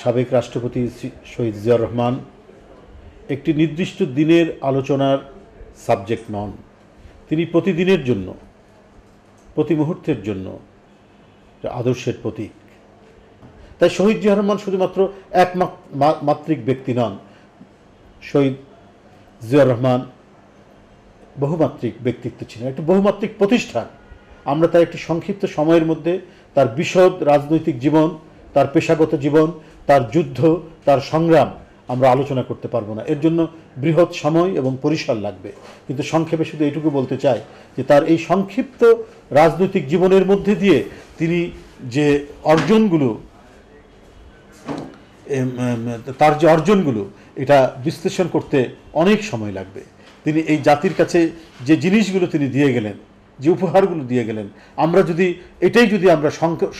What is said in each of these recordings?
সাবেক রাষ্ট্রপতি শহীদ জিয়াউর রহমান একটি নির্দিষ্ট দিনের আলোচনার সাবজেক্ট নন তিনি প্রতিদিনের জন্য প্রতি মুহূর্তের জন্য আদর্শের প্রতীক তাই শহীদ জিয়া রহমান শুধুমাত্র এক মাতৃক ব্যক্তি নন শহীদ জিয়াউর রহমান বহুমাত্রিক ব্যক্তিত্ব ছিলেন একটি বহুমাত্রিক প্রতিষ্ঠান আমরা তার একটি সংক্ষিপ্ত সময়ের মধ্যে তার বিশদ রাজনৈতিক জীবন তার পেশাগত জীবন তার যুদ্ধ তার সংগ্রাম আমরা আলোচনা করতে পারবো না এর জন্য বৃহৎ সময় এবং পরিসর লাগবে কিন্তু সংক্ষেপে শুধু এটুকু বলতে চাই যে তার এই সংক্ষিপ্ত রাজনৈতিক জীবনের মধ্যে দিয়ে তিনি যে অর্জনগুলো তার যে অর্জনগুলো এটা বিশ্লেষণ করতে অনেক সময় লাগবে তিনি এই জাতির কাছে যে জিনিসগুলো তিনি দিয়ে গেলেন যে উপহারগুলো দিয়ে গেলেন আমরা যদি এটাই যদি আমরা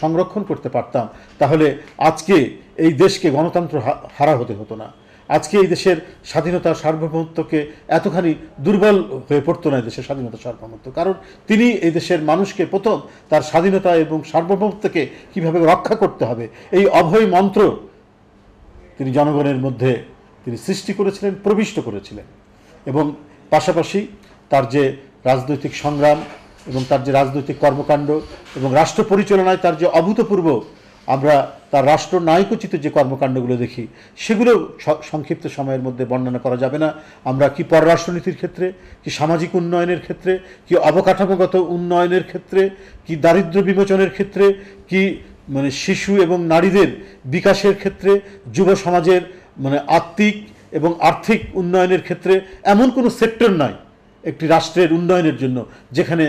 সংরক্ষণ করতে পারতাম তাহলে আজকে এই দেশকে গণতন্ত্র হারা হতে হতো না আজকে এই দেশের স্বাধীনতা সার্বভৌমত্বকে এতখানি দুর্বল হয়ে পড়তো না এই দেশের স্বাধীনতা সার্বভৌমত্ব কারণ তিনি এই দেশের মানুষকে প্রথম তার স্বাধীনতা এবং সার্বভৌমত্বকে কিভাবে রক্ষা করতে হবে এই অভয় মন্ত্র তিনি জনগণের মধ্যে তিনি সৃষ্টি করেছিলেন প্রবিষ্ট করেছিলেন এবং পাশাপাশি তার যে রাজনৈতিক সংগ্রাম এবং তার যে রাজনৈতিক কর্মকাণ্ড এবং রাষ্ট্র পরিচালনায় তার যে অভূতপূর্ব আমরা তার রাষ্ট্র নায়কোচিত যে কর্মকাণ্ডগুলো দেখি সেগুলো সংক্ষিপ্ত সময়ের মধ্যে বর্ণনা করা যাবে না আমরা কি পররাষ্ট্রনীতির ক্ষেত্রে কি সামাজিক উন্নয়নের ক্ষেত্রে কি অবকাঠামোগত উন্নয়নের ক্ষেত্রে কি দারিদ্র বিমোচনের ক্ষেত্রে কি মানে শিশু এবং নারীদের বিকাশের ক্ষেত্রে যুব সমাজের মানে আত্মিক এবং আর্থিক উন্নয়নের ক্ষেত্রে এমন কোনো সেক্টর নাই একটি রাষ্ট্রের উন্নয়নের জন্য যেখানে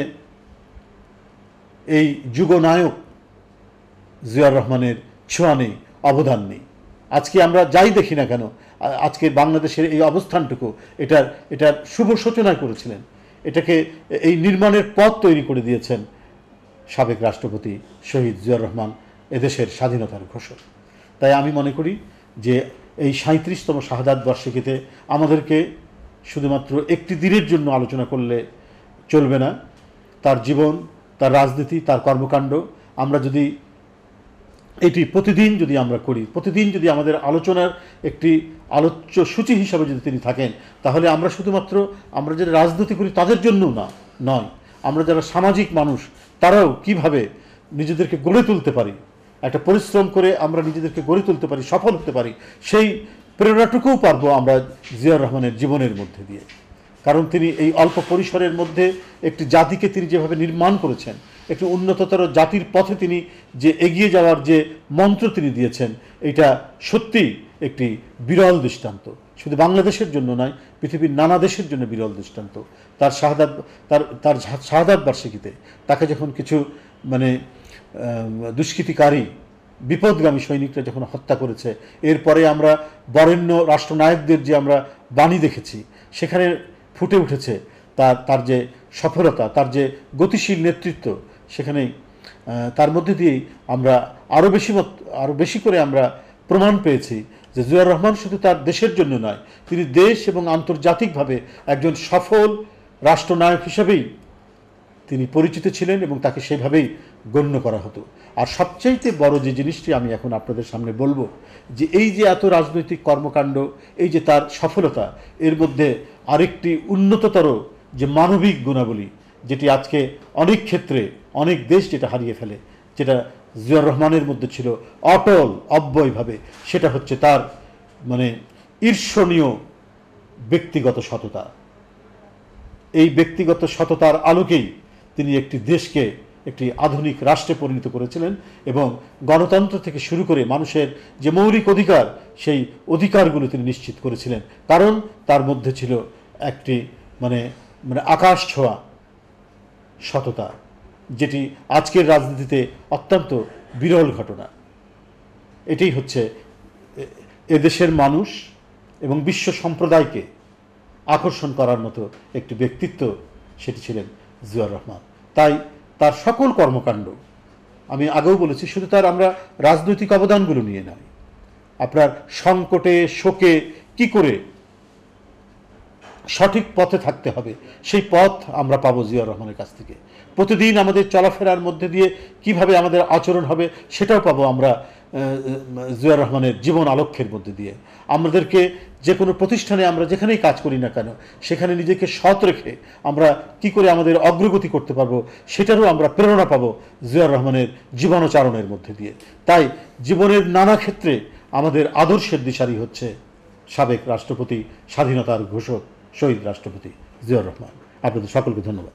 এই যুগনায়ক জিয়ার রহমানের ছোঁয়া নেই অবদান নেই আজকে আমরা যাই দেখি না কেন আজকে বাংলাদেশের এই অবস্থানটুকু এটার এটার শুভ সূচনা করেছিলেন এটাকে এই নির্মাণের পথ তৈরি করে দিয়েছেন সাবেক রাষ্ট্রপতি শহীদ জিয়ার রহমান এদেশের স্বাধীনতার ঘোষক তাই আমি মনে করি যে এই সাঁত্রিশতম শাহাদাত বার্ষিকীতে আমাদেরকে শুধুমাত্র একটি দিনের জন্য আলোচনা করলে চলবে না তার জীবন তার রাজনীতি তার কর্মকাণ্ড আমরা যদি এটি প্রতিদিন যদি আমরা করি প্রতিদিন যদি আমাদের আলোচনার একটি আলোচ্য সূচি হিসাবে যদি তিনি থাকেন তাহলে আমরা শুধুমাত্র আমরা যারা রাজনীতি করি তাদের জন্য না নয় আমরা যারা সামাজিক মানুষ তারাও কিভাবে নিজেদেরকে গড়ে তুলতে পারি একটা পরিশ্রম করে আমরা নিজেদেরকে গড়ে তুলতে পারি সফল হতে পারি সেই প্রেরণাটুকুও পারবো আমরা জিয়াউর রহমানের জীবনের মধ্যে দিয়ে কারণ তিনি এই অল্প পরিসরের মধ্যে একটি জাতিকে তিনি যেভাবে নির্মাণ করেছেন একটি উন্নততর জাতির পথে তিনি যে এগিয়ে যাওয়ার যে মন্ত্র তিনি দিয়েছেন এটা সত্যি একটি বিরল দৃষ্টান্ত শুধু বাংলাদেশের জন্য নয় পৃথিবীর নানা দেশের জন্য বিরল দৃষ্টান্ত তার শাহাদ তার তার শাহাদাত বার্ষিকীতে তাকে যখন কিছু মানে দুষ্কৃতিকারী বিপদগামী সৈনিকরা যখন হত্যা করেছে এরপরে আমরা বরেণ্য রাষ্ট্রনায়কদের যে আমরা বাণী দেখেছি সেখানে ফুটে উঠেছে তার তার যে সফলতা তার যে গতিশীল নেতৃত্ব সেখানে তার মধ্যে দিয়েই আমরা আরও বেশি মত আরও বেশি করে আমরা প্রমাণ পেয়েছি যে জুয়ার রহমান শুধু তার দেশের জন্য নয় তিনি দেশ এবং আন্তর্জাতিকভাবে একজন সফল রাষ্ট্রনায়ক হিসেবেই তিনি পরিচিত ছিলেন এবং তাকে সেভাবেই গণ্য করা হতো আর সবচাইতে বড় যে জিনিসটি আমি এখন আপনাদের সামনে বলবো যে এই যে এত রাজনৈতিক কর্মকাণ্ড এই যে তার সফলতা এর মধ্যে আরেকটি উন্নততর যে মানবিক গুণাবলী যেটি আজকে অনেক ক্ষেত্রে অনেক দেশ যেটা হারিয়ে ফেলে যেটা জিয়ার রহমানের মধ্যে ছিল অটল অব্যয়ভাবে সেটা হচ্ছে তার মানে ঈর্ষণীয় ব্যক্তিগত সততা এই ব্যক্তিগত সততার আলোকেই তিনি একটি দেশকে একটি আধুনিক রাষ্ট্রে পরিণত করেছিলেন এবং গণতন্ত্র থেকে শুরু করে মানুষের যে মৌলিক অধিকার সেই অধিকারগুলো তিনি নিশ্চিত করেছিলেন কারণ তার মধ্যে ছিল একটি মানে মানে আকাশ ছোঁয়া সততা যেটি আজকের রাজনীতিতে অত্যন্ত বিরল ঘটনা এটাই হচ্ছে এদেশের মানুষ এবং বিশ্ব সম্প্রদায়কে আকর্ষণ করার মতো একটি ব্যক্তিত্ব সেটি ছিলেন জুয়ার রহমান তাই তার সকল কর্মকাণ্ড আমি আগেও বলেছি শুধু তার আমরা রাজনৈতিক অবদানগুলো নিয়ে নয় আপনার সংকটে শোকে কি করে সঠিক পথে থাকতে হবে সেই পথ আমরা পাবো জিয়া রহমানের কাছ থেকে প্রতিদিন আমাদের চলাফেরার মধ্যে দিয়ে কিভাবে আমাদের আচরণ হবে সেটাও পাবো আমরা জিয়া রহমানের জীবন আলক্ষ্যের মধ্যে দিয়ে আমাদেরকে যে কোনো প্রতিষ্ঠানে আমরা যেখানেই কাজ করি না কেন সেখানে নিজেকে সৎ রেখে আমরা কি করে আমাদের অগ্রগতি করতে পারবো সেটারও আমরা প্রেরণা পাবো জিয়া রহমানের জীবনচারণের মধ্যে দিয়ে তাই জীবনের নানা ক্ষেত্রে আমাদের আদর্শের দিশারি হচ্ছে সাবেক রাষ্ট্রপতি স্বাধীনতার ঘোষক শহীদ রাষ্ট্রপতি জিয়াউর রহমান আপনাদের সকলকে ধন্যবাদ